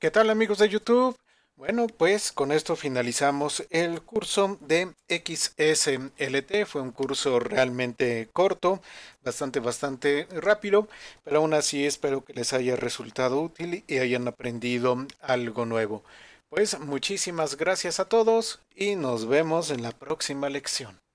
¿Qué tal amigos de YouTube? Bueno, pues con esto finalizamos el curso de XSLT. Fue un curso realmente corto, bastante, bastante rápido, pero aún así espero que les haya resultado útil y hayan aprendido algo nuevo. Pues muchísimas gracias a todos y nos vemos en la próxima lección.